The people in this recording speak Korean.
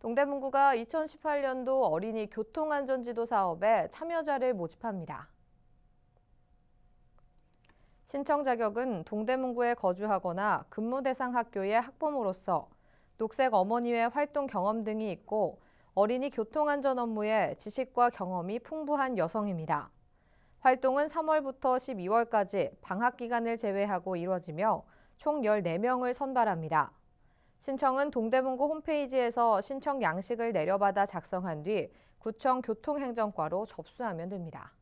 동대문구가 2018년도 어린이 교통안전지도 사업에 참여자를 모집합니다. 신청 자격은 동대문구에 거주하거나 근무 대상 학교의 학부모로서 녹색 어머니회 활동 경험 등이 있고 어린이 교통안전 업무에 지식과 경험이 풍부한 여성입니다. 활동은 3월부터 12월까지 방학 기간을 제외하고 이루어지며총 14명을 선발합니다. 신청은 동대문구 홈페이지에서 신청 양식을 내려받아 작성한 뒤 구청 교통행정과로 접수하면 됩니다.